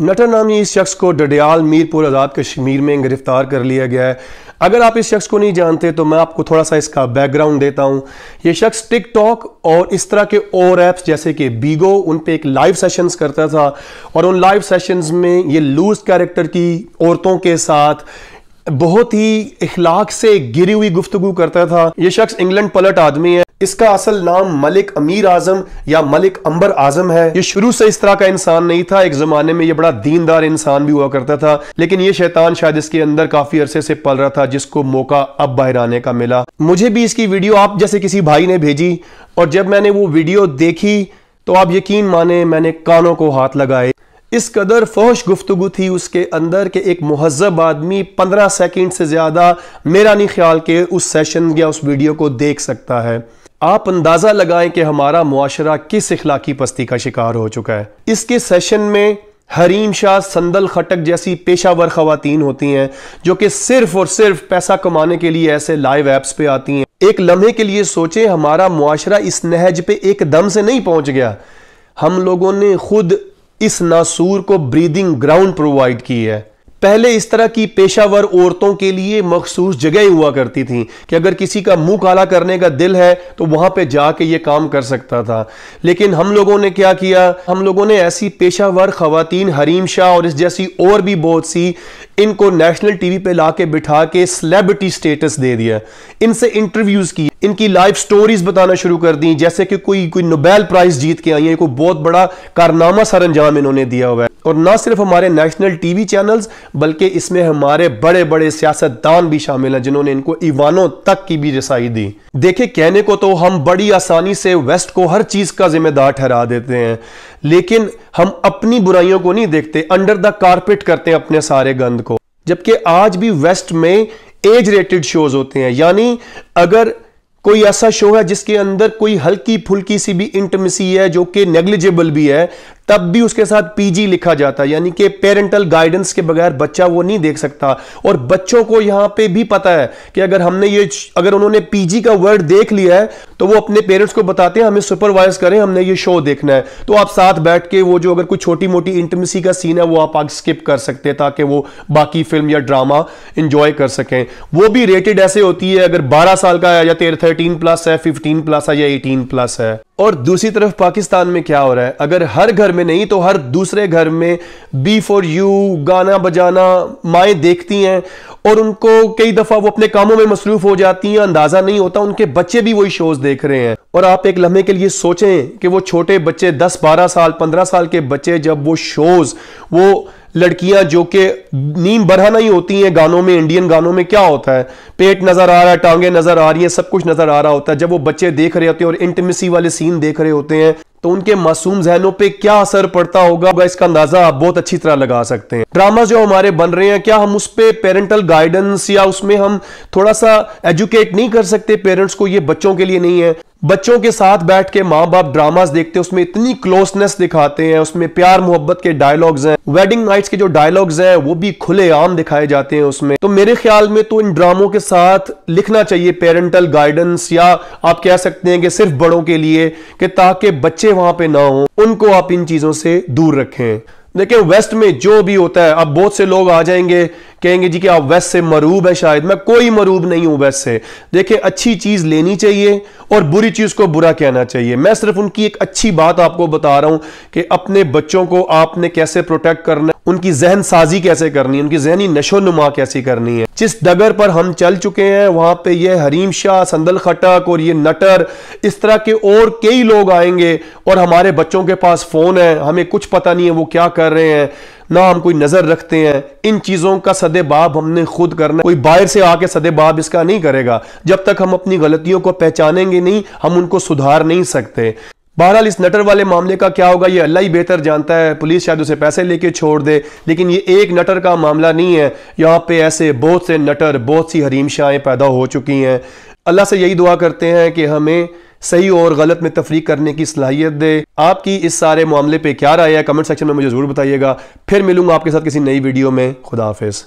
नटर नामी इस शख्स को डडयाल मीरपुर आज़ाद कश्मीर में गिरफ्तार कर लिया गया है अगर आप इस शख्स को नहीं जानते तो मैं आपको थोड़ा सा इसका बैकग्राउंड देता हूं ये शख्स टिकटॉक और इस तरह के और ऐप्स जैसे कि बीगो उन पे एक लाइव सेशंस करता था और उन लाइव सेशंस में ये लूज कैरेक्टर की औरतों के साथ बहुत ही इखलाक से गिरी हुई गुफ्तगु करता था ये शख्स इंग्लैंड पलट आदमी है इसका असल नाम मलिक अमीर आजम या मलिक अंबर आजम है ये शुरू से इस तरह का इंसान नहीं था एक जमाने में ये बड़ा दीनदार इंसान भी हुआ करता था लेकिन ये शैतान शायद इसके अंदर काफी अरसे से पल रहा था जिसको मौका अब बाहर आने का मिला मुझे भी इसकी वीडियो आप जैसे किसी भाई ने भेजी और जब मैंने वो वीडियो देखी तो आप यकीन माने मैंने कानों को हाथ लगाए इस कदर फोश गुफ्तु थी उसके अंदर के एक महजब आदमी पंद्रह सेकेंड से ज़्यादा मेरा नहीं ख्याल के उस सेशन या उस वीडियो को देख सकता है आप अंदाज़ा लगाएं कि हमारा मुआशरा किस इखलाकी पस्ती का शिकार हो चुका है इसके सेशन में हरीम शाह संदल खटक जैसी पेशावर खातन होती हैं जो कि सिर्फ और सिर्फ पैसा कमाने के लिए ऐसे लाइव ऐप्स पे आती हैं एक लम्हे के लिए सोचे हमारा मुआशरा इस नहज पे एक दम से नहीं पहुंच गया हम लोगों ने खुद इस नासूर को ब्रीदिंग ग्राउंड प्रोवाइड की है पहले इस तरह की पेशावर औरतों के लिए मखसूस जगह हुआ करती थी कि अगर किसी का मुंह काला करने का दिल है तो वहां पे जाके ये काम कर सकता था लेकिन हम लोगों ने क्या किया हम लोगों ने ऐसी पेशावर खातन हरीम शाह और इस जैसी और भी बहुत सी इनको नेशनल टीवी पे लाके बिठा के सेलेब्रिटी स्टेटस दे दिया इनसे इंटरव्यूज की इनकी लाइफ स्टोरीज बताना शुरू कर दी जैसे कि कोई कोई नोबेल प्राइज जीत के आई है कोई बहुत बड़ा कारनामा सर अंजाम इन्होंने दिया हुआ है और ना सिर्फ हमारे नेशनल टीवी चैनल्स बल्कि इसमें हमारे बड़े बड़े सियासतदान भी शामिल हैं जिन्होंने इनको ईवानों तक की भी रसाई दी देखे कहने को तो हम बड़ी आसानी से वेस्ट को हर चीज का जिम्मेदार ठहरा देते हैं लेकिन हम अपनी बुराइयों को नहीं देखते अंडर द कारपेट करते हैं अपने सारे गंद जबकि आज भी वेस्ट में एज रेटेड शोज होते हैं यानी अगर कोई ऐसा शो है जिसके अंदर कोई हल्की फुल्की सी भी इंटमेसी है जो कि नेग्लिजेबल भी है तब भी उसके साथ पीजी लिखा जाता है यानी कि पेरेंटल गाइडेंस के बगैर बच्चा वो नहीं देख सकता और बच्चों को यहां पे भी पता है कि अगर हमने ये अगर उन्होंने पीजी का वर्ड देख लिया है तो वो अपने पेरेंट्स को बताते हैं हमें सुपरवाइज करें हमने ये शो देखना है तो आप साथ बैठ के वो जो अगर कोई छोटी मोटी इंटमेसी का सीन है वो आप आगे स्किप कर सकते हैं ताकि वो बाकी फिल्म या ड्रामा इंजॉय कर सकें वो भी रेटेड ऐसे होती है अगर बारह साल का है या तेरह थर्टीन प्लस है फिफ्टीन प्लस है या एटीन प्लस है और दूसरी तरफ पाकिस्तान में क्या हो रहा है अगर हर घर में नहीं तो हर दूसरे घर में बी फॉर यू गाना बजाना माएँ देखती हैं और उनको कई दफ़ा वो अपने कामों में मसरूफ हो जाती हैं अंदाज़ा नहीं होता उनके बच्चे भी वही शोज़ देख रहे हैं और आप एक लम्हे के लिए सोचें कि वो छोटे बच्चे 10-12 साल 15 साल के बच्चे जब वो शोज़ वो लड़कियां जो कि नीम बरहा नहीं होती हैं गानों में इंडियन गानों में क्या होता है पेट नज़र आ रहा है टांगे नज़र आ रही हैं सब कुछ नज़र आ रहा होता है जब वो बच्चे देख रहे होते हैं और इंटमेसी वाले सीन देख रहे होते हैं तो उनके मासूम जहनों पे क्या असर पड़ता होगा इसका अंदाजा आप बहुत अच्छी तरह लगा सकते हैं ड्रामा जो हमारे बन रहे हैं क्या हम उस पर पेरेंटल गाइडेंस या उसमें हम थोड़ा सा एजुकेट नहीं कर सकते पेरेंट्स को ये बच्चों के लिए नहीं है बच्चों के साथ बैठ के माँ बाप ड्रामास देखते हैं उसमें इतनी क्लोजनेस दिखाते हैं उसमें प्यार मोहब्बत के डायलॉग्स हैं वेडिंग नाइट्स के जो डायलॉग्स हैं वो भी खुले आम दिखाए जाते हैं उसमें तो मेरे ख्याल में तो इन ड्रामों के साथ लिखना चाहिए पेरेंटल गाइडेंस या आप कह सकते हैं कि सिर्फ बड़ों के लिए कि ताकि बच्चे वहां पर ना हो उनको आप इन चीजों से दूर रखें देखिए वेस्ट में जो भी होता है अब बहुत से लोग आ जाएंगे कहेंगे जी कि आप वेस्ट से मरूब है शायद मैं कोई मरूब नहीं हूं वेस्ट से देखिए अच्छी चीज लेनी चाहिए और बुरी चीज को बुरा कहना चाहिए मैं सिर्फ उनकी एक अच्छी बात आपको बता रहा हूं कि अपने बच्चों को आपने कैसे प्रोटेक्ट करना उनकी जहन साजी कैसे करनी है उनकी जहनी नशो नुमा कैसी करनी है जिस डगर पर हम चल चुके हैं वहां पे ये हरीम शाह संदल खटक और ये नटर इस तरह के और कई लोग आएंगे और हमारे बच्चों के पास फ़ोन है हमें कुछ पता नहीं है वो क्या कर रहे हैं ना हम कोई नज़र रखते हैं इन चीज़ों का सदे बाब हमने खुद करना कोई बाहर से आके बाब इसका नहीं करेगा जब तक हम अपनी गलतियों को पहचानेंगे नहीं हम उनको सुधार नहीं सकते बहरहाल इस नटर वाले मामले का क्या होगा ये अल्लाह ही बेहतर जानता है पुलिस शायद उसे पैसे लेके छोड़ दे लेकिन ये एक नटर का मामला नहीं है यहाँ पे ऐसे बहुत से नटर बहुत सी हरीम शाहें पैदा हो चुकी हैं अल्लाह से यही दुआ करते हैं कि हमें सही और गलत में तफरीक करने की सलाहियत दे आपकी इस सारे मामले पर क्या राय है कमेंट सेक्शन में मुझे ज़रूर बताइएगा फिर मिलूंगा आपके साथ किसी नई वीडियो में खुदाफिज